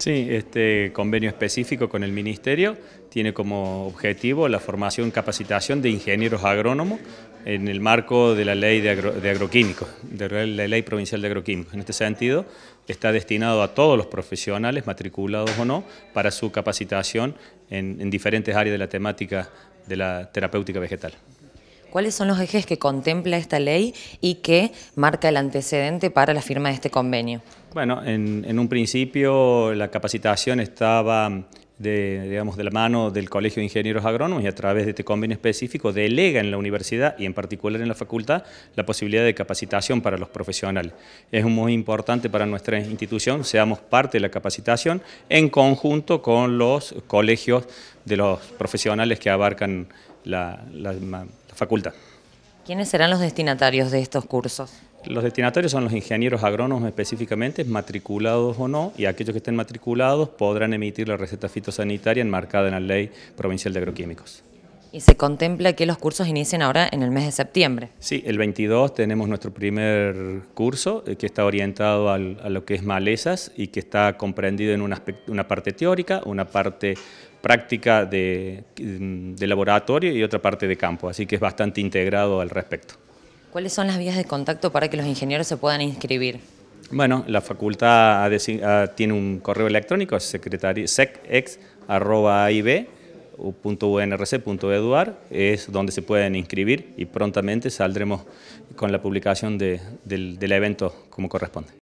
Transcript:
Sí, este convenio específico con el Ministerio tiene como objetivo la formación y capacitación de ingenieros agrónomos en el marco de la ley de, agroquímicos, de la ley provincial de agroquímicos. En este sentido, está destinado a todos los profesionales, matriculados o no, para su capacitación en diferentes áreas de la temática de la terapéutica vegetal. ¿Cuáles son los ejes que contempla esta ley y que marca el antecedente para la firma de este convenio? Bueno, en, un principio la capacitación estaba de, digamos, de la mano del Colegio de Ingenieros Agrónomos y a través de este convenio específico delega en la universidad y en particular en la facultad la posibilidad de capacitación para los profesionales. Es muy importante para nuestra institución, seamos parte de la capacitación en conjunto con los colegios de los profesionales que abarcan la, la la facultad. ¿Quiénes serán los destinatarios de estos cursos? Los destinatarios son los ingenieros agrónomos específicamente, matriculados o no, y aquellos que estén matriculados podrán emitir la receta fitosanitaria enmarcada en la Ley Provincial de Agroquímicos. Y se contempla que los cursos inicien ahora en el mes de septiembre. Sí, el 22 tenemos nuestro primer curso eh, que está orientado a lo que es malezas y que está comprendido en una parte teórica, una parte práctica mm, de, laboratorio y otra parte de campo, así que es bastante integrado al respecto. ¿Cuáles son las vías de contacto para que los ingenieros se puedan inscribir? Bueno, la facultad tiene un correo electrónico, secretario unrc.eduar es donde se pueden inscribir y prontamente saldremos con la publicación del evento como corresponde.